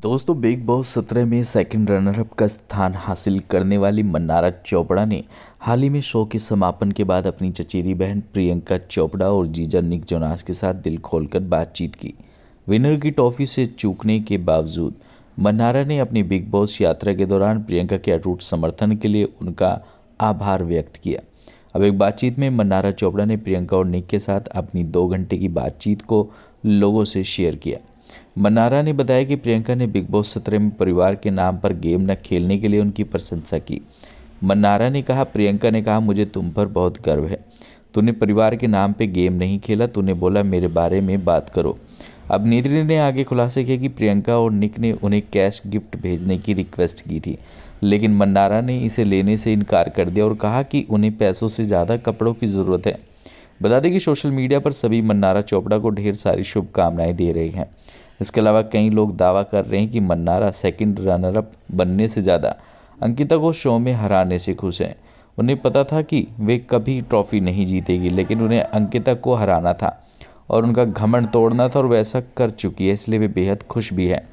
दोस्तों big boss सत्रह में सेकंड रनरअप का स्थान हासिल करने वाली मन्नारा चोपड़ा ने हाल ही में शो के समापन के बाद अपनी चचेरी बहन प्रियंका चोपड़ा और जीजा निक जोनास के साथ दिल खोलकर बातचीत की विनर की ट्रॉफी से चूकने के बावजूद मन्नारा ने अपनी बिग बॉस यात्रा के दौरान प्रियंका के अटूट समर्थन के लिए उनका आभार व्यक्त किया अब एक बातचीत में मन्नारा चोपड़ा ने प्रियंका और निक के साथ अपनी दो घंटे की बातचीत को लोगों से शेयर किया मन्नारा ने बताया कि प्रियंका ने बिग बॉस सत्रह में परिवार के नाम पर गेम न खेलने के लिए उनकी प्रशंसा की मन्नारा ने कहा प्रियंका ने कहा मुझे तुम पर बहुत गर्व है तूने परिवार के नाम पे गेम नहीं खेला तूने बोला मेरे बारे में बात करो अब नीतरी ने आगे खुलासे किया कि प्रियंका और निक ने उन्हें कैश गिफ्ट भेजने की रिक्वेस्ट की थी लेकिन मन्नारा ने इसे लेने से इनकार कर दिया और कहा कि उन्हें पैसों से ज़्यादा कपड़ों की ज़रूरत है बता दें कि सोशल मीडिया पर सभी मन्नारा चोपड़ा को ढेर सारी शुभकामनाएं दे रहे हैं इसके अलावा कई लोग दावा कर रहे हैं कि मन्नारा सेकंड अप बनने से ज़्यादा अंकिता को शो में हराने से खुश हैं उन्हें पता था कि वे कभी ट्रॉफी नहीं जीतेगी लेकिन उन्हें अंकिता को हराना था और उनका घमंड तोड़ना था और वैसा कर चुकी है इसलिए वे बेहद खुश भी हैं